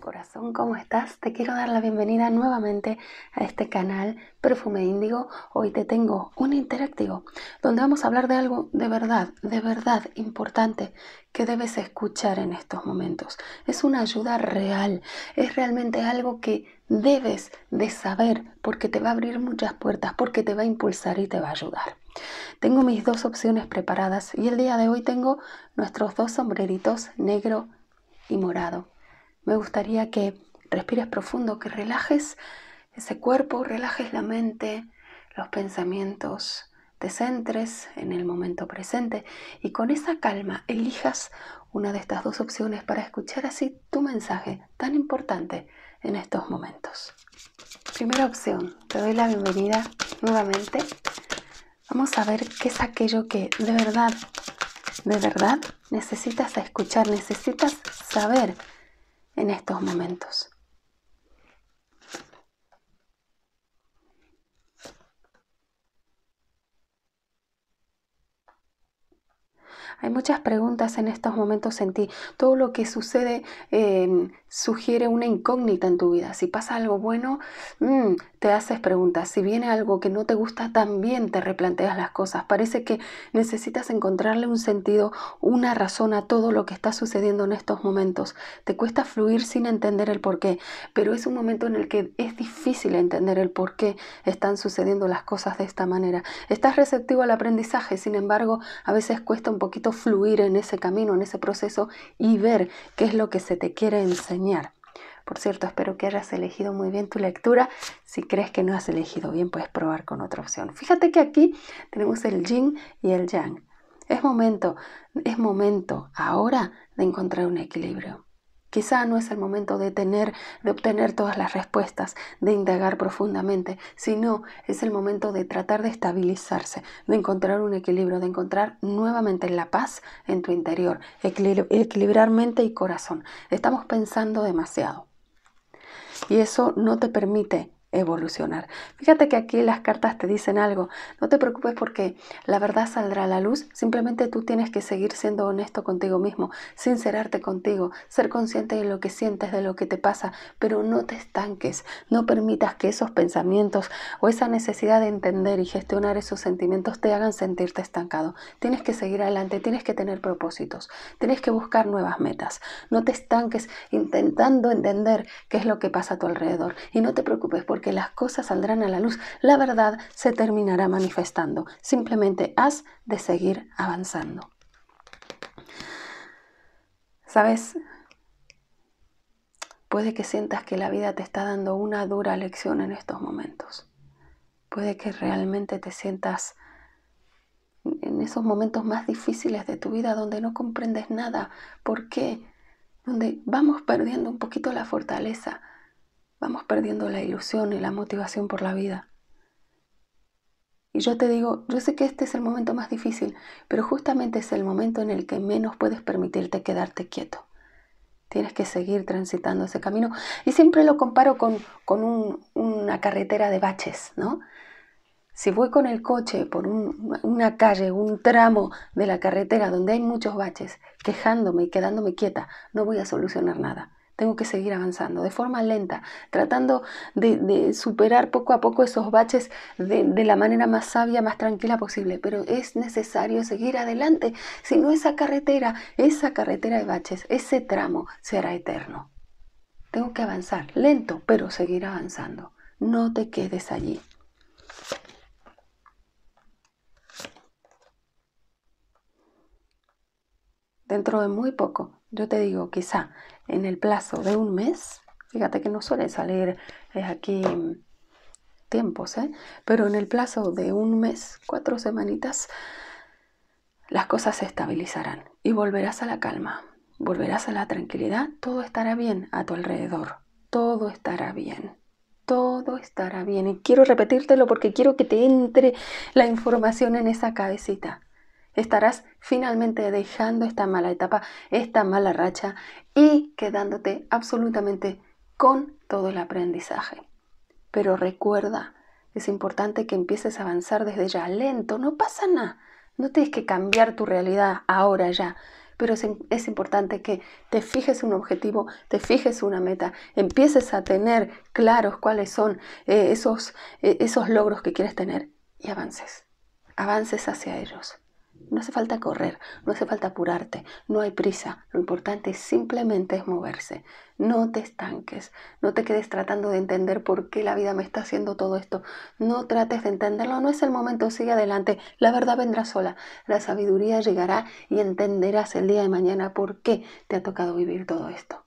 Corazón, ¿cómo estás? Te quiero dar la bienvenida nuevamente a este canal Perfume Índigo. Hoy te tengo un interactivo donde vamos a hablar de algo de verdad, de verdad importante que debes escuchar en estos momentos. Es una ayuda real, es realmente algo que debes de saber porque te va a abrir muchas puertas, porque te va a impulsar y te va a ayudar. Tengo mis dos opciones preparadas y el día de hoy tengo nuestros dos sombreritos negro y morado. Me gustaría que respires profundo, que relajes ese cuerpo, relajes la mente, los pensamientos, te centres en el momento presente y con esa calma elijas una de estas dos opciones para escuchar así tu mensaje tan importante en estos momentos. Primera opción, te doy la bienvenida nuevamente Vamos a ver qué es aquello que de verdad, de verdad necesitas escuchar, necesitas saber en estos momentos. Hay muchas preguntas en estos momentos en ti. Todo lo que sucede em, sugiere una incógnita en tu vida. Si pasa algo bueno, mm, te haces preguntas. Si viene algo que no te gusta, también te replanteas las cosas. Parece que necesitas encontrarle un sentido, una razón a todo lo que está sucediendo en estos momentos. Te cuesta fluir sin entender el por qué, pero es un momento en el que es difícil entender el por qué están sucediendo las cosas de esta manera. Estás receptivo al aprendizaje, sin embargo, a veces cuesta un poquito fluir en ese camino, en ese proceso y ver qué es lo que se te quiere enseñar. Por cierto, espero que hayas elegido muy bien tu lectura. Si crees que no has elegido bien, puedes probar con otra opción. Fíjate que aquí tenemos el yin y el yang. Es momento, es momento ahora de encontrar un equilibrio. Quizá no es el momento de tener, de obtener todas las respuestas, de indagar profundamente, sino es el momento de tratar de estabilizarse, de encontrar un equilibrio, de encontrar nuevamente la paz en tu interior, equilibrar mente y corazón. Estamos pensando demasiado. Y eso no te permite evolucionar. Fíjate que aquí las cartas te dicen algo. No te preocupes porque la verdad saldrá a la luz. Simplemente tú tienes que seguir siendo honesto contigo mismo, sincerarte contigo, ser consciente de lo que sientes, de lo que te pasa, pero no te estanques. No permitas que esos pensamientos o esa necesidad de entender y gestionar esos sentimientos te hagan sentirte estancado. Tienes que seguir adelante, tienes que tener propósitos, tienes que buscar nuevas metas. No te estanques intentando entender qué es lo que pasa a tu alrededor. Y no te preocupes porque que las cosas saldrán a la luz, la verdad se terminará manifestando. Simplemente has de seguir avanzando. ¿Sabes? Puede que sientas que la vida te está dando una dura lección en estos momentos. Puede que realmente te sientas en esos momentos más difíciles de tu vida donde no comprendes nada, porque donde vamos perdiendo un poquito la fortaleza, vamos perdiendo la ilusión y la motivación por la vida. Y yo te digo, yo sé que este es el momento más difícil, pero justamente es el momento en el que menos puedes permitirte quedarte quieto. Tienes que seguir transitando ese camino. Y siempre lo comparo con, una carretera de baches, ¿no? Si voy con el coche por una calle, un tramo de la carretera donde hay muchos baches, quejándome y quedándome quieta, no voy a solucionar nada. Tengo que seguir avanzando de forma lenta, tratando de, superar poco a poco esos baches de, de, la manera más sabia, más tranquila posible. Pero es necesario seguir adelante, si no esa carretera, esa carretera de baches, ese tramo será eterno. Tengo que avanzar, lento, pero seguir avanzando. No te quedes allí. Dentro de muy poco, yo te digo, quizá en el plazo de un mes. Fíjate que no suelen salir eh, aquí tiempos, ¿eh? pero en el plazo de un mes, cuatro semanitas, las cosas se estabilizarán y volverás a la calma, volverás a la tranquilidad, todo estará bien a tu alrededor, todo estará bien todo estará bien. Y quiero repetírtelo porque quiero que te entre la información en esa cabecita. Estarás finalmente dejando esta mala etapa, esta mala racha y quedándote absolutamente con todo el aprendizaje. Pero recuerda, es importante que empieces a avanzar desde ya, lento, no pasa nada. No tienes que cambiar tu realidad ahora ya, pero es, importante que te fijes un objetivo, te fijes una meta, empieces a tener claros cuáles son eh, esos, eh, esos logros que quieres tener y avances, avances hacia ellos. No hace falta correr, no hace falta apurarte, no hay prisa. Lo importante simplemente es moverse. No te estanques, no te quedes tratando de entender por qué la vida me está haciendo todo esto. No trates de entenderlo, no es el momento, sigue adelante. La verdad vendrá sola, la sabiduría llegará y entenderás el día de mañana por qué te ha tocado vivir todo esto.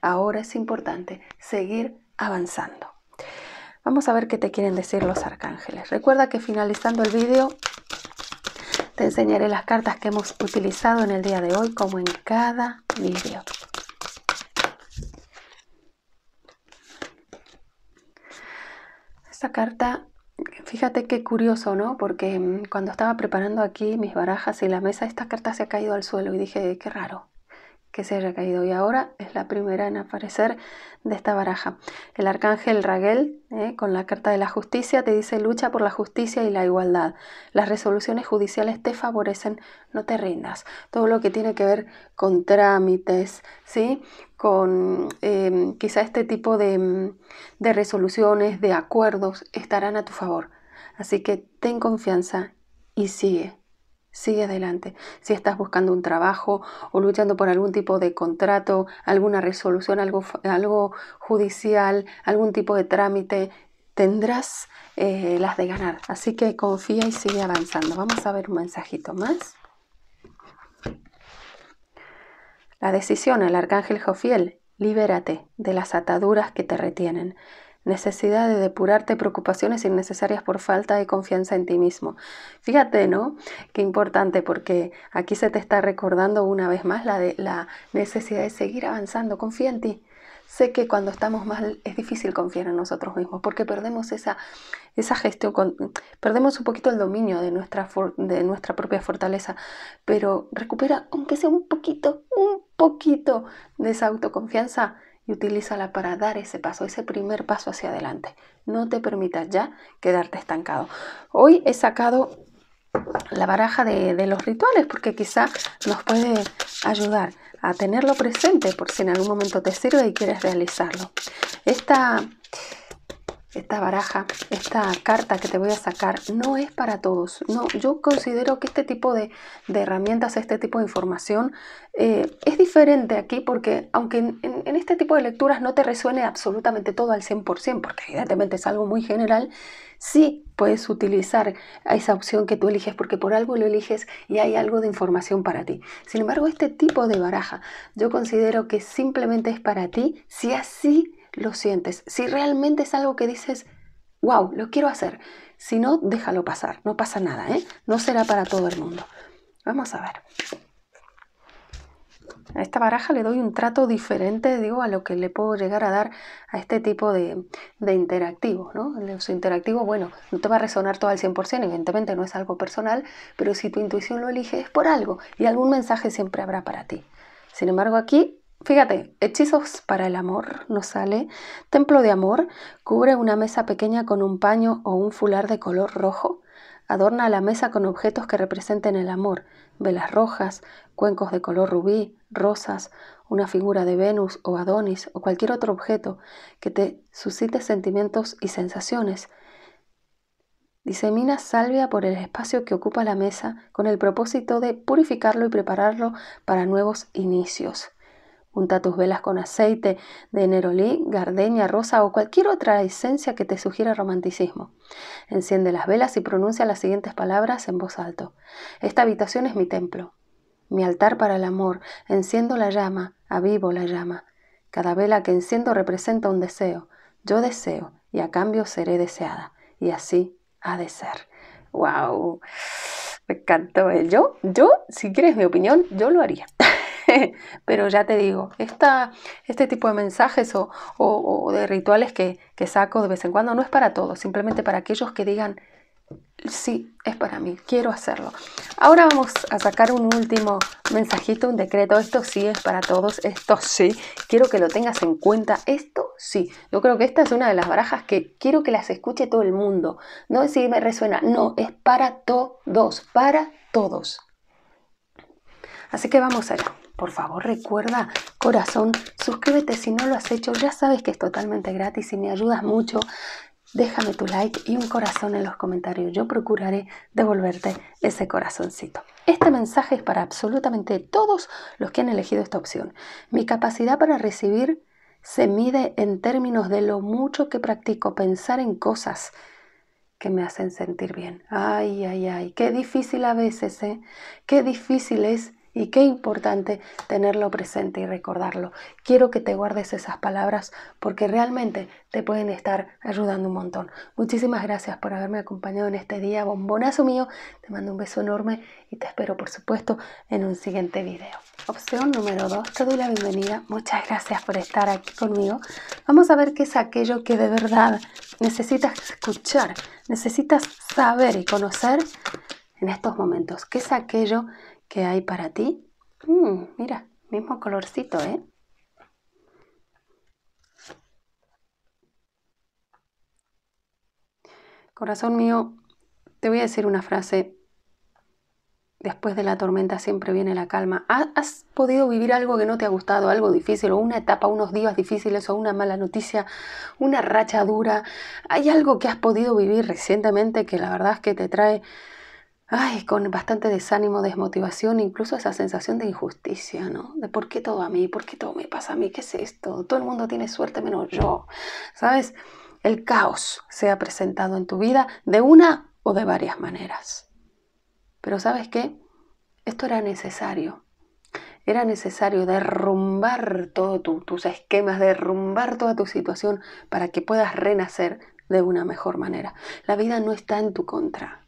Ahora es importante seguir avanzando. Vamos a ver qué te quieren decir los arcángeles. Recuerda que finalizando el vídeo te enseñaré las cartas que hemos utilizado en el día de hoy como en cada vídeo. Esta carta, fíjate qué curioso, ¿no? Porque mm, cuando estaba preparando aquí mis barajas y la mesa, esta carta se ha caído al suelo y dije, qué raro que se haya caído y ahora es la primera en aparecer de esta baraja. El arcángel Raguel, eh, con la carta de la justicia, te dice lucha por la justicia y la igualdad. Las resoluciones judiciales te favorecen, no te rindas. Todo lo que tiene que ver con trámites, ¿sí? con em, quizá este tipo de, mm, de resoluciones, de acuerdos, estarán a tu favor. Así que ten confianza y sigue. Sigue adelante. Si estás buscando un trabajo o luchando por algún tipo de contrato, alguna resolución, algo, algo judicial, algún tipo de trámite, tendrás eh, las de ganar. Así que confía y sigue avanzando. Vamos a ver un mensajito más. La decisión al arcángel Jofiel, libérate de las ataduras que te retienen necesidad de depurarte preocupaciones innecesarias por falta de confianza en ti mismo. Fíjate, ¿no? Qué importante porque aquí se te está recordando una vez más la, la necesidad de seguir avanzando. Confía en ti. Sé que cuando estamos mal es difícil confiar en nosotros mismos porque perdemos esa, esa gestión, perdemos un poquito el dominio de nuestra, de nuestra propia fortaleza, pero recupera, aunque sea un poquito, un poquito de esa autoconfianza y utilízala para dar ese paso, ese primer paso hacia adelante. No te permitas ya quedarte estancado. Hoy he sacado la baraja de, de los rituales porque quizá nos puede ayudar a tenerlo presente por si en algún momento te sirve y quieres realizarlo. Esta esta baraja, esta carta que te voy a sacar, no es para todos. No, yo considero que este tipo de, herramientas, este tipo de información, eh, es diferente aquí porque aunque en, en, este tipo de lecturas no te resuene absolutamente todo al 100%, porque evidentemente es algo muy general, sí puedes utilizar esa opción que tú eliges porque por algo lo eliges y hay algo de información para ti. Sin embargo, este tipo de baraja yo considero que simplemente es para ti si así lo sientes, si realmente es algo que dices, wow, lo quiero hacer. Si no, déjalo pasar, no pasa nada, ¿eh? No será para todo el mundo. Vamos a ver. A esta baraja le doy un trato diferente, digo, a lo que le puedo llegar a dar a este tipo de, de interactivo ¿no? Su interactivo, bueno, no te va a resonar todo al 100%, evidentemente no es algo personal, pero si tu intuición lo elige es por algo y algún mensaje siempre habrá para ti. Sin embargo, aquí Fíjate, hechizos para el amor nos sale. Templo de amor cubre una mesa pequeña con un paño o un fular de color rojo. Adorna la mesa con objetos que representen el amor, velas rojas, cuencos de color rubí, rosas, una figura de Venus o Adonis o cualquier otro objeto que te suscite sentimientos y sensaciones. Disemina salvia por el espacio que ocupa la mesa con el propósito de purificarlo y prepararlo para nuevos inicios. Unta tus velas con aceite de nerolí, gardenia, rosa o cualquier otra esencia que te sugiera romanticismo. Enciende las velas y pronuncia las siguientes palabras en voz alto. Esta habitación es mi templo, mi altar para el amor. Enciendo la llama, avivo la llama. Cada vela que enciendo representa un deseo. Yo deseo y a cambio seré deseada. Y así ha de ser. ¡Wow! Me encantó el ¿eh? yo. Yo, si quieres mi opinión, yo lo haría. Pero ya te digo, este tipo de mensajes o, de rituales que, saco de vez en cuando no es para todos, simplemente para aquellos que digan, sí, es para mí, quiero hacerlo. Ahora vamos a sacar un último mensajito, un decreto. Esto sí es para todos, esto sí, quiero que lo tengas en cuenta, esto sí. Yo creo que esta es una de las barajas que quiero que las escuche todo el mundo. No si me resuena, no, es para todos, para todos. Así que vamos allá. Por favor, recuerda, corazón, suscríbete si no lo has hecho. Ya sabes que es totalmente gratis y me ayudas mucho. Déjame tu like y un corazón en los comentarios. Yo procuraré devolverte ese corazoncito. Este mensaje es para absolutamente todos los que han elegido esta opción. Mi capacidad para recibir se mide en términos de lo mucho que practico pensar en cosas que me hacen sentir bien. Ay, ay, ay, qué difícil a veces, ¿eh? Qué difícil es y qué importante tenerlo presente y recordarlo. Quiero que te guardes esas palabras porque realmente te pueden estar ayudando un montón. Muchísimas gracias por haberme acompañado en este día, bombonazo mío. Te mando un beso enorme y te espero, por supuesto, en un siguiente video. Opción número 2, te doy la bienvenida. Muchas gracias por estar aquí conmigo. Vamos a ver qué es aquello que de verdad necesitas escuchar, necesitas saber y conocer en estos momentos. ¿Qué es aquello hay para ti. Mm, mira, mismo colorcito, ¿eh? Corazón mío, te voy a decir una frase. Después de la tormenta siempre viene la calma. ¿Has podido vivir algo que no te ha gustado, algo difícil, o una etapa, unos días difíciles, o una mala noticia, una racha dura? ¿Hay algo que has podido vivir recientemente que la verdad es que te trae ay, con bastante desánimo, desmotivación, incluso esa sensación de injusticia, ¿no? De por qué todo a mí, por qué todo me pasa a mí, ¿qué es esto? Todo el mundo tiene suerte menos yo, ¿sabes? El caos se ha presentado en tu vida de una o de varias maneras. Pero ¿sabes qué? Esto era necesario. Era necesario derrumbar todos tus esquemas, derrumbar toda tu situación para que puedas renacer de una mejor manera. La vida no está en tu contra.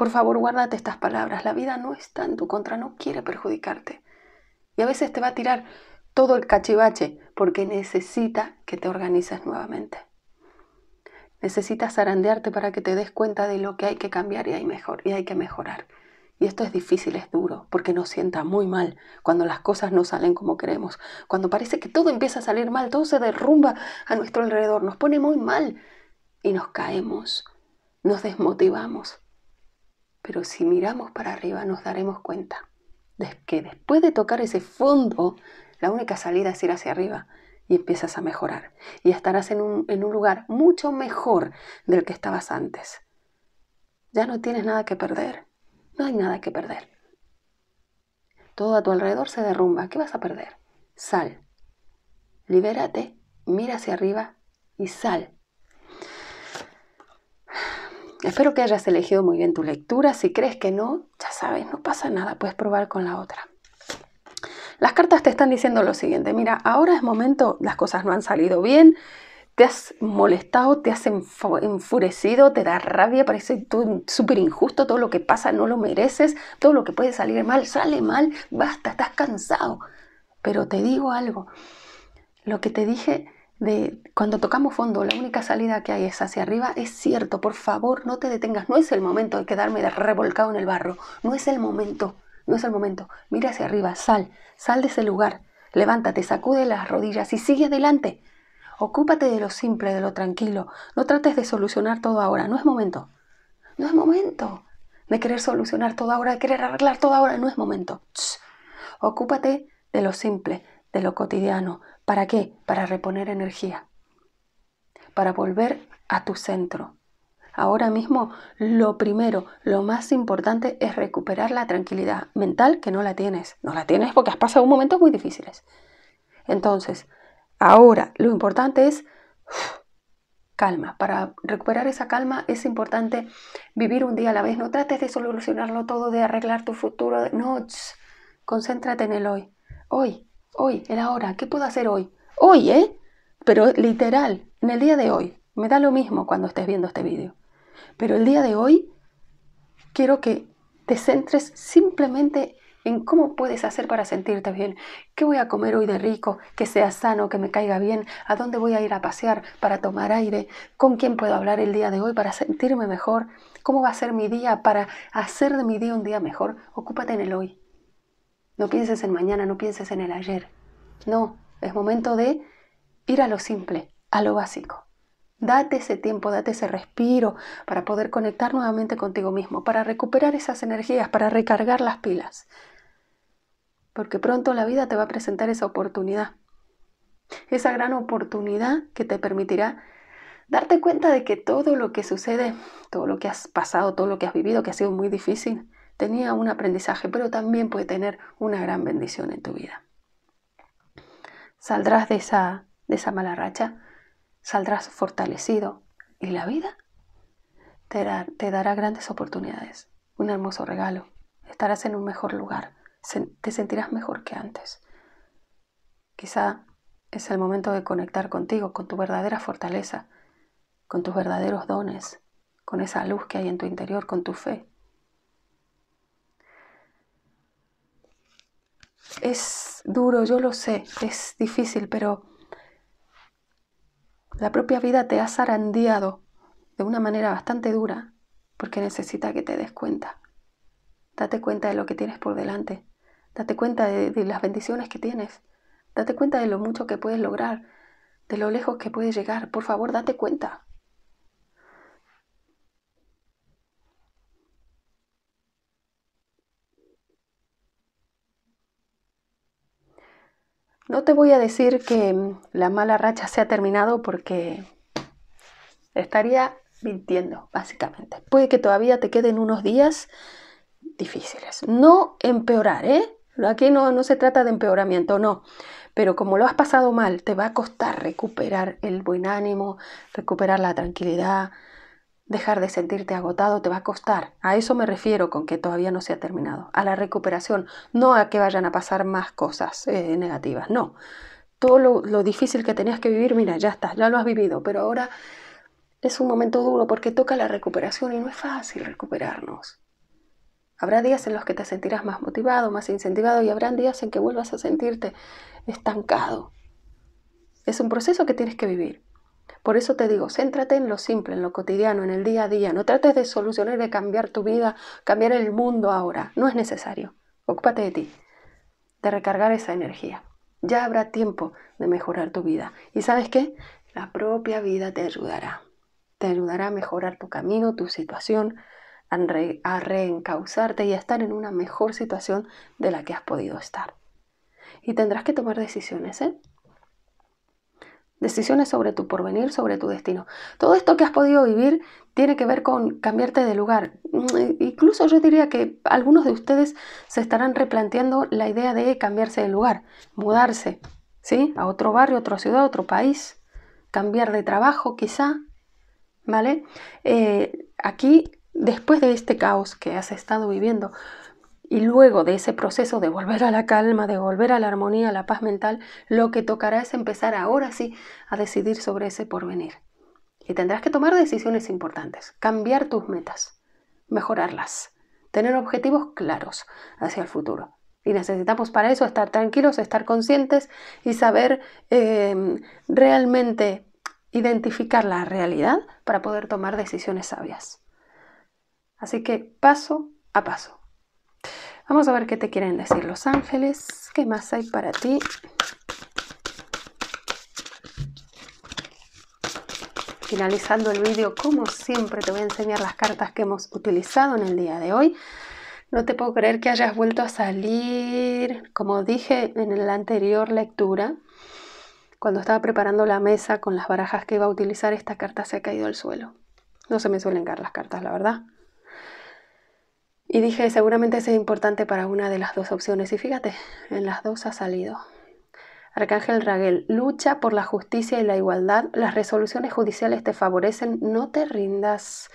Por favor, guárdate estas palabras. La vida no está en tu contra, no quiere perjudicarte. Y a veces te va a tirar todo el cachivache porque necesita que te organices nuevamente. Necesitas zarandearte para que te des cuenta de lo que hay que cambiar y hay, mejor, y hay que mejorar. Y esto es difícil, es duro, porque nos sienta muy mal cuando las cosas no salen como queremos, cuando parece que todo empieza a salir mal, todo se derrumba a nuestro alrededor, nos pone muy mal y nos caemos, nos desmotivamos. Pero si miramos para arriba nos daremos cuenta de que después de tocar ese fondo, la única salida es ir hacia arriba y empiezas a mejorar. Y estarás en un, lugar mucho mejor del que estabas antes. Ya no tienes nada que perder. No hay nada que perder. Todo a tu alrededor se derrumba. ¿Qué vas a perder? Sal. Libérate, mira hacia arriba y sal Espero que hayas elegido muy bien tu lectura. Si crees que no, ya sabes, no pasa nada, puedes probar con la otra. Las cartas te están diciendo lo siguiente, mira, ahora es momento, las cosas no han salido bien, te has molestado, te has enfurecido, te da rabia, parece súper injusto, todo lo que pasa no lo mereces, todo lo que puede salir mal sale mal, basta, estás cansado. Pero te digo algo, lo que te dije cuando tocamos fondo, la única salida que hay es hacia arriba, es cierto, por favor, no te detengas, no es el momento de quedarme revolcado en el barro, no es el momento, no es el momento, mira hacia arriba, sal, sal de ese lugar, levántate, sacude las rodillas y sigue adelante. Ocúpate de lo simple, de lo tranquilo. No trates de solucionar todo ahora. No es momento. No es momento de querer solucionar todo ahora, de querer arreglar todo ahora. No es momento. Ocúpate de lo simple, de lo cotidiano, ¿Para qué? Para reponer energía, para volver a tu centro. Ahora mismo lo primero, lo más importante es recuperar la tranquilidad mental que no la tienes. No la tienes porque has pasado momentos muy difíciles. Entonces, ahora lo importante es calma. Para recuperar esa calma es importante vivir un día a la vez. No trates de solucionarlo todo, de arreglar tu futuro. No, concéntrate en el hoy. Hoy, hoy, el ahora, ¿qué puedo hacer hoy? Hoy, ¿eh? Pero literal, en el día de hoy. Me da lo mismo cuando estés viendo este vídeo. Pero el día de hoy quiero que te centres simplemente en cómo puedes hacer para sentirte bien, qué voy a comer hoy de rico, que sea sano, que me caiga bien, a dónde voy a ir a pasear para tomar aire, con quién puedo hablar el día de hoy para sentirme mejor, cómo va a ser mi día para hacer de mi día un día mejor. Ocúpate en el hoy. No pienses en mañana, no pienses en el ayer. No, es momento de ir a lo simple, a lo básico. Date ese tiempo, date ese respiro para poder conectar nuevamente contigo mismo, para recuperar esas energías, para recargar las pilas. Porque pronto la vida te va a presentar esa oportunidad. Esa gran oportunidad que te permitirá darte cuenta de que todo lo que sucede, todo lo que has pasado, todo lo que has vivido, que ha sido muy difícil, tenía un aprendizaje, pero también puede tener una gran bendición en tu vida. Saldrás de esa, de esa mala racha, saldrás fortalecido y la vida te dará grandes oportunidades, un hermoso regalo, estarás en un mejor lugar, te sentirás mejor que antes. Quizá es el momento de conectar contigo, con tu verdadera fortaleza, con tus verdaderos dones, con esa luz que hay en tu interior, con tu fe, Es duro, yo lo sé, es difícil, pero la propia vida te ha zarandeado de una manera bastante dura porque necesita que te des cuenta. Date cuenta de lo que tienes por delante. Date cuenta de, las bendiciones que tienes. Date cuenta de lo mucho que puedes lograr, de lo lejos que puedes llegar. Por favor, date cuenta. No te voy a decir que mm, la mala racha se ha terminado porque estaría mintiendo, básicamente. Puede que todavía te queden unos días difíciles. No empeorar, ¿eh? Aquí no, no se trata de empeoramiento, no. Pero como lo has pasado mal, te va a costar recuperar el buen ánimo, recuperar la tranquilidad, Dejar de sentirte agotado te va a costar. A eso me refiero con que todavía no se ha terminado. A la recuperación, no a que vayan a pasar más cosas eh, negativas, no. Todo lo, lo difícil que tenías que vivir, mira, ya está, ya lo has vivido, pero ahora es un momento duro porque toca la recuperación y no es fácil recuperarnos. Habrá días en los que te sentirás más motivado, más incentivado y habrán días en que vuelvas a sentirte estancado. Es un proceso que tienes que vivir. Por eso te digo, céntrate en lo simple, en lo cotidiano, en el día a día. No trates de solucionar, de cambiar tu vida, cambiar el mundo ahora. No es necesario. Ocúpate de ti, de recargar esa energía. Ya habrá tiempo de mejorar tu vida. ¿Y sabes qué? La propia vida te ayudará. Te ayudará a mejorar tu camino, tu situación, a, a reencauzarte y a estar en una mejor situación de la que has podido estar. Y tendrás que tomar decisiones, ¿eh? decisiones sobre tu porvenir, sobre tu destino. Todo esto que has podido vivir tiene que ver con cambiarte de lugar. Mm, incluso yo diría que algunos de ustedes se estarán replanteando la idea de cambiarse de lugar, mudarse, ¿sí? A otro barrio, otra ciudad, otro país, cambiar de trabajo quizá, ¿vale? Eh, aquí, después de este caos que has estado viviendo, y luego de ese proceso de volver a la calma, de volver a la armonía, a la paz mental, lo que tocará es empezar ahora sí a decidir sobre ese porvenir. Y tendrás que tomar decisiones importantes, cambiar tus metas, mejorarlas, tener objetivos claros hacia el futuro. Y necesitamos para eso estar tranquilos, estar conscientes y saber em, realmente identificar la realidad para poder tomar decisiones sabias. Así que paso a paso. Vamos a ver qué te quieren decir los ángeles. ¿Qué más hay para ti? Finalizando el vídeo, como siempre, te voy a enseñar las cartas que hemos utilizado en el día de hoy. No te puedo creer que hayas vuelto a salir. Como dije en la anterior lectura, cuando estaba preparando la mesa con las barajas que iba a utilizar, esta carta se ha caído al suelo. No se me suelen caer las cartas, la verdad. Y dije, seguramente ese es importante para una de las dos opciones. Y fíjate, en las dos ha salido. Arcángel Raguel, lucha por la justicia y la igualdad. Las resoluciones judiciales te favorecen. No te rindas.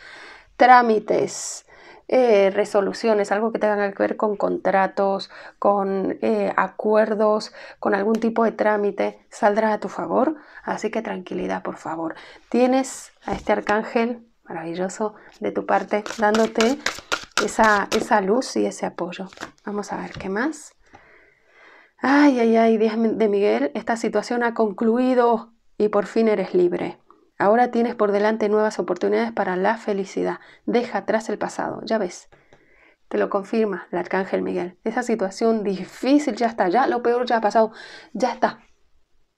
Trámites, eh, resoluciones, algo que tenga que ver con contratos, con eh, acuerdos, con algún tipo de trámite, saldrá a tu favor. Así que tranquilidad, por favor. Tienes a este arcángel maravilloso de tu parte dándote esa, luz y ese apoyo. Vamos a ver qué más. Ay, ay, ay, 10 de Miguel, esta situación ha concluido y por fin eres libre. Ahora tienes por delante nuevas oportunidades para la felicidad. Deja atrás el pasado, ya ves. Te lo confirma el arcángel Miguel. Esa situación difícil ya está, ya lo peor ya ha pasado, ya está.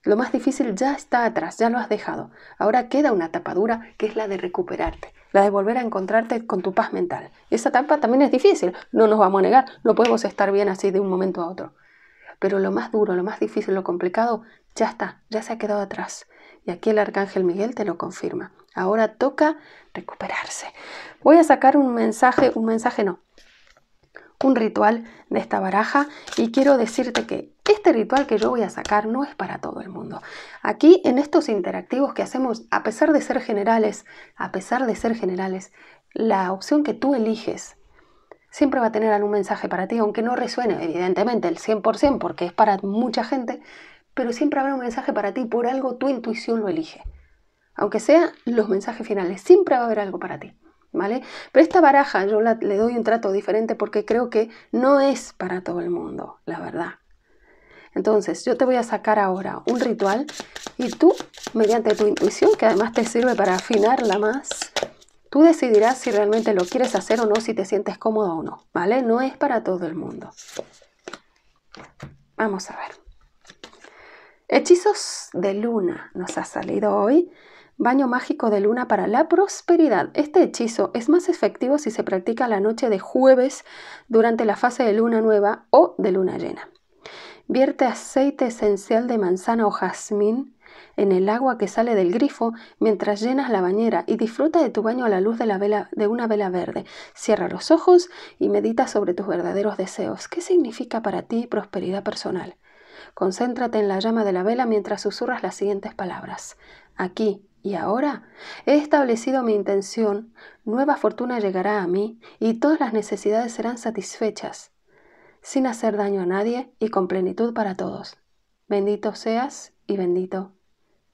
Lo más difícil ya está atrás, ya lo has dejado. Ahora queda una tapa dura que es la de recuperarte, la de volver a encontrarte con tu paz mental. Esa tapa también es difícil, no nos vamos a negar, no podemos estar bien así de un momento a otro. Pero lo más duro, lo más difícil, lo complicado, ya está, ya se ha quedado atrás. Y aquí el arcángel Miguel te lo confirma. Ahora toca recuperarse. Voy a sacar un mensaje, un mensaje no, un ritual de esta baraja y quiero decirte que este ritual que yo voy a sacar no es para todo el mundo. Aquí en estos interactivos que hacemos, a pesar de ser generales, a pesar de ser generales, la opción que tú eliges siempre va a tener algún mensaje para ti, aunque no resuene evidentemente el 100% porque es para mucha gente, pero siempre habrá un mensaje para ti, por algo tu intuición lo elige. Aunque sea los mensajes finales, siempre va a haber algo para ti. ¿vale? Pero esta baraja yo le doy un trato diferente porque creo que no es para todo el mundo, la verdad. Entonces, yo te voy a sacar ahora un ritual y tú, mediante tu intuición, que además te sirve para afinarla más, tú decidirás si realmente lo quieres hacer o no, si te sientes cómodo o no, ¿vale? No es para todo el mundo. Vamos a ver. Hechizos de luna nos ha salido hoy Baño mágico de luna para la prosperidad. Este hechizo es más efectivo si se practica la noche de jueves durante la fase de luna nueva o de luna llena. Vierte aceite esencial de manzana o jazmín en el agua que sale del grifo mientras llenas la bañera y disfruta de tu baño a la luz de, la vela, de una vela verde. Cierra los ojos y medita sobre tus verdaderos deseos. ¿Qué significa para ti prosperidad personal? Concéntrate en la llama de la vela mientras susurras las siguientes palabras. Aquí, y ahora he establecido mi intención, nueva fortuna llegará a mí y todas las necesidades serán satisfechas, sin hacer daño a nadie y con plenitud para todos. Bendito seas y bendito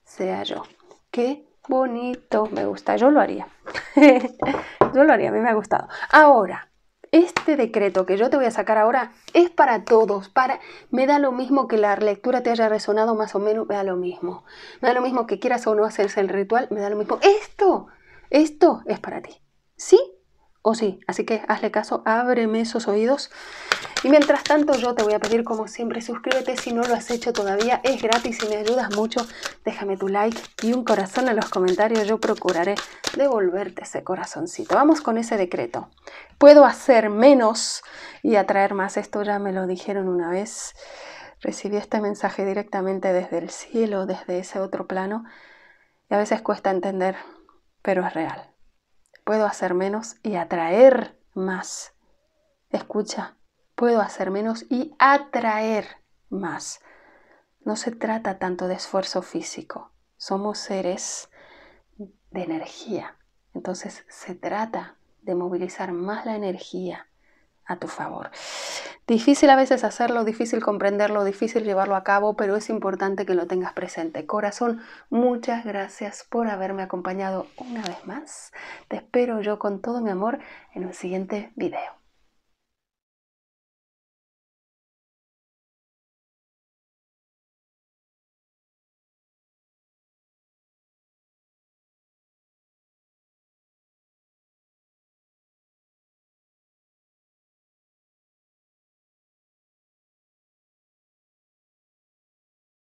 sea yo. Qué bonito, me gusta, yo lo haría. yo lo haría, a mí me ha gustado. Ahora, este decreto que yo te voy a sacar ahora es para todos, para me da lo mismo que la lectura te haya resonado más o menos, me da lo mismo. Me da lo mismo que quieras o no hacerse el ritual, me da lo mismo. Esto, esto es para ti. ¿Sí? o sí. Así que hazle caso, ábreme esos oídos. Y mientras tanto yo te voy a pedir como siempre suscríbete si no lo has hecho todavía. Es gratis y me ayudas mucho. Déjame tu like y un corazón en los comentarios. Yo procuraré devolverte ese corazoncito. Vamos con ese decreto. Puedo hacer menos y atraer más. Esto ya me lo dijeron una vez. Recibí este mensaje directamente desde el cielo, desde ese otro plano. Y a veces cuesta entender, pero es real puedo hacer menos y atraer más. Escucha, puedo hacer menos y atraer más. No se trata tanto de esfuerzo físico, somos seres de energía. Entonces se trata de movilizar más la energía a tu favor. Difícil a veces hacerlo, difícil comprenderlo, difícil llevarlo a cabo, pero es importante que lo tengas presente. Corazón, muchas gracias por haberme acompañado una vez más. Te espero yo con todo mi amor en un siguiente video.